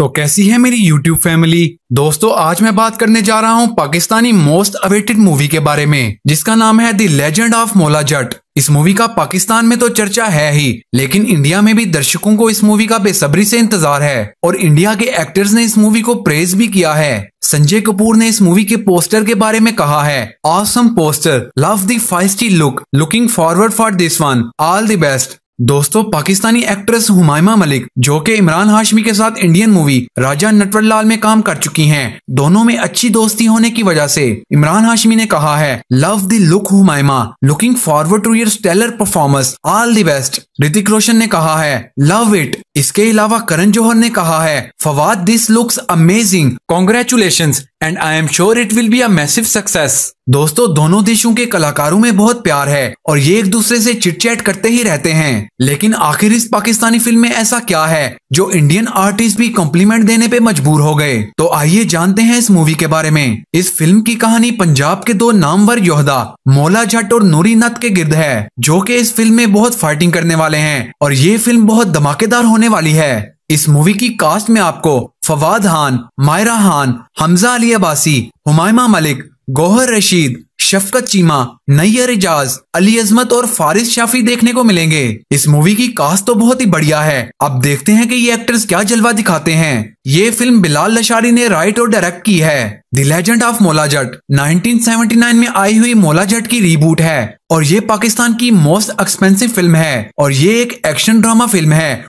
तो कैसी है मेरी YouTube फैमिली दोस्तों आज मैं बात करने जा रहा हूँ पाकिस्तानी मोस्ट अवेटेड मूवी के बारे में जिसका नाम है द लेजेंड ऑफ मोला जट इस मूवी का पाकिस्तान में तो चर्चा है ही लेकिन इंडिया में भी दर्शकों को इस मूवी का बेसब्री से इंतजार है और इंडिया के एक्टर्स ने इस मूवी को प्रेज भी किया है संजय कपूर ने इस मूवी के पोस्टर के बारे में कहा है awesome poster love the feisty look looking forward for this one all the best दोस्तों पाकिस्तानी एक्ट्रेस हुमायमा मलिक जो कि इमरान हाशमी के साथ इंडियन मूवी राजा नटवरलाल में काम कर चुकी हैं, दोनों में अच्छी दोस्ती होने की वजह से इमरान हाशमी ने कहा है love the look Humaima looking forward to your stellar performance all the best Hrithik Roshan ने कहा है लव इट इसके अलावा करण जौहर ने कहा है Fawad this looks amazing congratulation and I am sure it will be a massive success दोस्तों दोनों देशों के कलाकारों में बहुत प्यार है और ये एक दूसरे से चिटचैट करते ही रहते हैं लेकिन आखिर इस पाकिस्तानी फिल्म में ऐसा क्या है जो इंडियन आर्टिस्ट भी कॉम्प्लीमेंट देने पे मजबूर हो गए आइए जानते हैं इस मूवी के बारे में इस फिल्म की कहानी पंजाब के दो नामवर योद्धा मोला जट और नूरी नथ के गिर्द है जो कि इस फिल्म में बहुत फाइटिंग करने वाले हैं और ये फिल्म बहुत धमाकेदार होने वाली है इस मूवी की कास्ट में आपको फवाद खान मायरा खान हमजा अली अबासी हुमायमा मलिक गौहर रशीद शफकत चीमा नैयर एजाज अली अजमत और फारिस शाफी देखने को मिलेंगे इस मूवी की कास्ट तो बहुत ही बढ़िया है अब देखते हैं कि ये एक्टर्स क्या जलवा दिखाते हैं ये फिल्म बिलाल लशारी ने राइट और डायरेक्ट की है दी लेजेंड ऑफ मोलाजट 1979 में आई हुई मोलाजट की रीबूट है और ये पाकिस्तान की मोस्ट एक्सपेंसिव फिल्म है और ये एक एक्शन ड्रामा फिल्म है